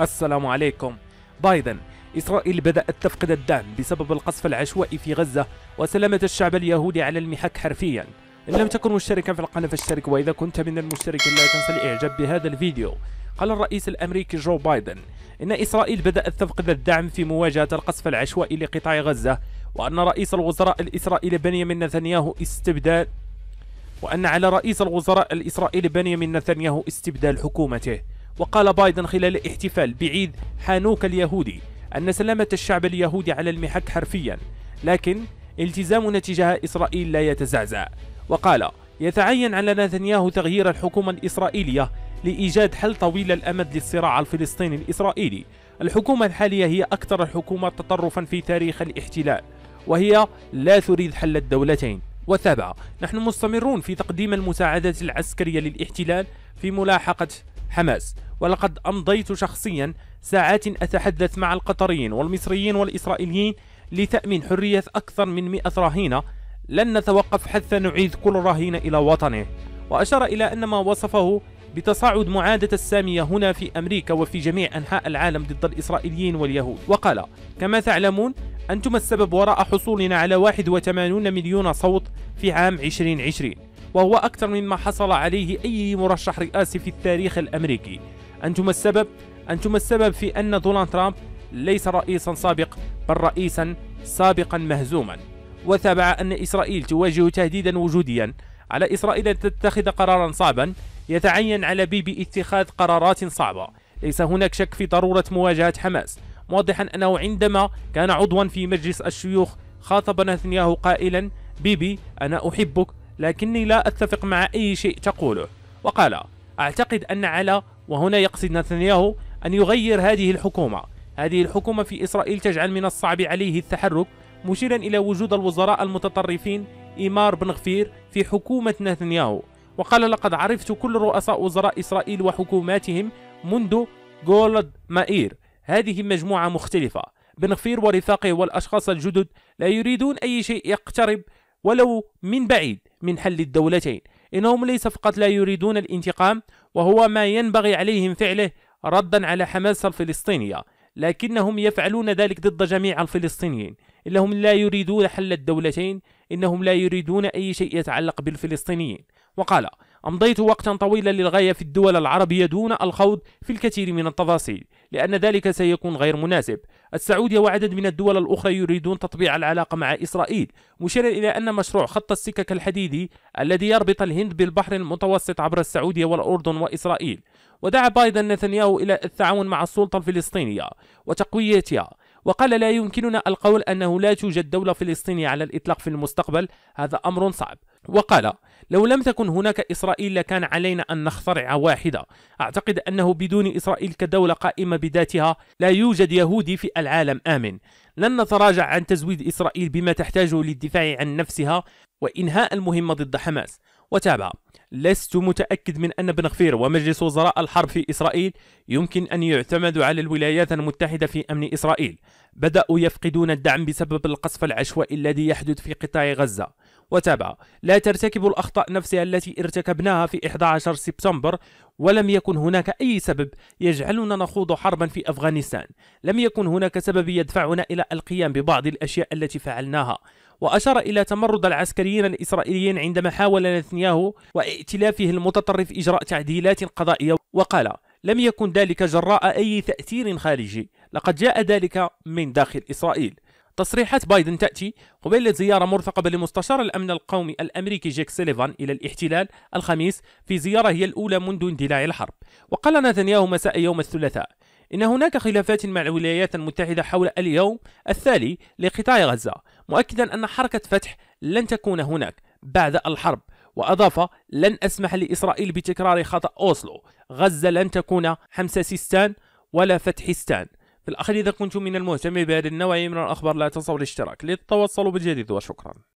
السلام عليكم بايدن إسرائيل بدأت تفقد الدعم بسبب القصف العشوائي في غزة وسلامة الشعب اليهودي على المحك حرفيا إن لم تكن مشتركا في القناة فاشترك وإذا كنت من المشتركين لا تنسى الإعجاب بهذا الفيديو قال الرئيس الأمريكي جو بايدن إن إسرائيل بدأت تفقد الدعم في مواجهة القصف العشوائي لقطاع غزة وأن رئيس الوزراء الإسرائيلي بنيامين نتنياهو استبدال وأن على رئيس الوزراء الإسرائيلي بنيامين نتنياهو استبدال حكومته وقال بايدن خلال احتفال بعيد حانوك اليهودي أن سلامة الشعب اليهودي على المحك حرفيا لكن التزامنا تجاه إسرائيل لا يتزعزع وقال يتعين على نتنياهو تغيير الحكومة الإسرائيلية لإيجاد حل طويل الأمد للصراع الفلسطيني الإسرائيلي الحكومة الحالية هي أكثر الحكومة تطرفا في تاريخ الاحتلال وهي لا تريد حل الدولتين وثابع نحن مستمرون في تقديم المساعدات العسكرية للاحتلال في ملاحقة حماس ولقد أمضيت شخصيا ساعات أتحدث مع القطريين والمصريين والإسرائيليين لتأمين حرية أكثر من 100 رهينة لن نتوقف حتى نعيد كل رهين إلى وطنه وأشار إلى أن ما وصفه بتصاعد معادة السامية هنا في أمريكا وفي جميع أنحاء العالم ضد الإسرائيليين واليهود وقال كما تعلمون أنتم السبب وراء حصولنا على 81 مليون صوت في عام 2020 وهو أكثر مما حصل عليه أي مرشح رئاسي في التاريخ الأمريكي أنتم السبب أنتم السبب في أن دونالد ترامب ليس رئيسا سابق بل رئيسا سابقا مهزوما وتابع أن إسرائيل تواجه تهديدا وجوديا على إسرائيل أن تتخذ قرارا صعبا يتعين على بيبي اتخاذ قرارات صعبة ليس هناك شك في ضرورة مواجهة حماس موضحا أنه عندما كان عضوا في مجلس الشيوخ خاطب نتنياهو قائلا بيبي أنا أحبك لكني لا أتفق مع أي شيء تقوله وقال أعتقد أن على وهنا يقصد نتنياهو أن يغير هذه الحكومة هذه الحكومة في إسرائيل تجعل من الصعب عليه التحرك مشيرا إلى وجود الوزراء المتطرفين إيمار بن غفير في حكومة نتنياهو وقال لقد عرفت كل رؤساء وزراء إسرائيل وحكوماتهم منذ جولد مائير هذه مجموعة مختلفة بن غفير ورفاقه والأشخاص الجدد لا يريدون أي شيء يقترب ولو من بعيد من حل الدولتين إنهم ليس فقط لا يريدون الانتقام وهو ما ينبغي عليهم فعله ردا على حماس الفلسطينية لكنهم يفعلون ذلك ضد جميع الفلسطينيين إنهم لا يريدون حل الدولتين إنهم لا يريدون أي شيء يتعلق بالفلسطينيين وقال أمضيت وقتا طويلا للغاية في الدول العربية دون الخوض في الكثير من التفاصيل لأن ذلك سيكون غير مناسب السعودية وعدد من الدول الأخرى يريدون تطبيع العلاقة مع إسرائيل مشيرا إلى أن مشروع خط السكك الحديدي الذي يربط الهند بالبحر المتوسط عبر السعودية والأردن وإسرائيل ودعا بايدن نتنياهو إلى التعاون مع السلطة الفلسطينية وتقويتها وقال لا يمكننا القول أنه لا توجد دولة فلسطينية على الإطلاق في المستقبل هذا أمر صعب وقال لو لم تكن هناك إسرائيل لكان علينا أن نخترع واحدة أعتقد أنه بدون إسرائيل كدولة قائمة بذاتها لا يوجد يهودي في العالم آمن لن نتراجع عن تزويد إسرائيل بما تحتاجه للدفاع عن نفسها وإنهاء المهمة ضد حماس وتابع لست متأكد من أن بن غفير ومجلس وزراء الحرب في إسرائيل يمكن أن يعتمدوا على الولايات المتحدة في أمن إسرائيل بدأوا يفقدون الدعم بسبب القصف العشوائي الذي يحدث في قطاع غزة وتابع لا ترتكب الأخطاء نفسها التي ارتكبناها في 11 سبتمبر ولم يكن هناك أي سبب يجعلنا نخوض حربا في أفغانستان لم يكن هناك سبب يدفعنا إلى القيام ببعض الأشياء التي فعلناها وأشار إلى تمرد العسكريين الإسرائيليين عندما حاول نتنياهو وائتلافه المتطرف إجراء تعديلات قضائية وقال لم يكن ذلك جراء أي تأثير خارجي لقد جاء ذلك من داخل إسرائيل تصريحات بايدن تأتي قبيل زيارة مرتقبة لمستشار الأمن القومي الأمريكي جيك سيليفان إلى الاحتلال الخميس في زيارة هي الأولى منذ اندلاع الحرب وقال نتنياهو مساء يوم الثلاثاء إن هناك خلافات مع الولايات المتحدة حول اليوم الثالي لقطاع غزة مؤكدا أن حركة فتح لن تكون هناك بعد الحرب وأضاف لن أسمح لإسرائيل بتكرار خطأ أوسلو غزة لن تكون حمساسستان ولا فتحستان في الأخير إذا كنتم من المهتم بهذا النوع من الأخبار لا تنسوا الاشتراك لتتوصلوا بالجديد وشكرا